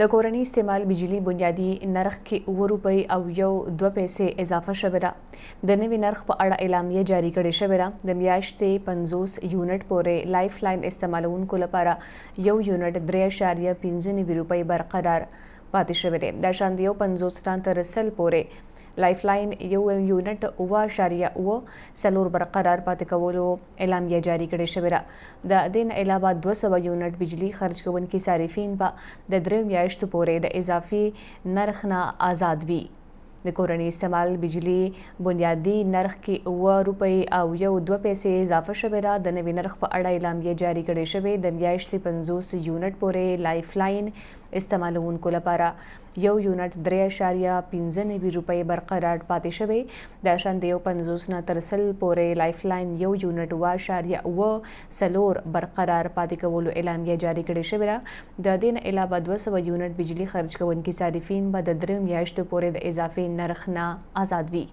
د کورنۍ استعمال بجلی بنیادي نرخ کې 2 روپۍ او یو 2 پیسې اضافه شوه ده د نوي نرخ په اړه اعلامیه جاری کړې شوه ده د میاشتې 50 یونټ پورې لایف لاین استعمالونکو لپاره یو یونټ 3.95 روپۍ برقرار پاتې شوه ده د شاندیو 50 ټان تر سل پورې لایف لاین یو یونټ اوه اشاریه اوه سلور برقرار پاتې کولو اعلامیه جاری کړې شوې ده د دین علاوه 200 یونټ بجلی خرج کوونکي صارفین به د درې میاشتو پورې د اضافي نرخ نه آزاد وي د کورنۍ استعمال بجلی بنیادی نرخ کې 2 روپۍ او یو 2 پیسې اضافه شوې را د نوي نرخ په اړه اعلامیه جاری کړې شوې د میاشتې 50 یونټ پورې لایف لاین استعمالونکو لپاره یو یونټ 3.95 روپۍ برقرار پاتې شوی د شان د 50 نه تر 100 پورې لایف لاین یو یونټ 2.1 سلور برقرار پاتې کولو اعلامیه جاری کړې شوې ده د دین علاوه 200 یونټ بجلی خرج کوونکي صارفین به د دریم میاشتو پورې د اضافي نرخ نه آزاد وي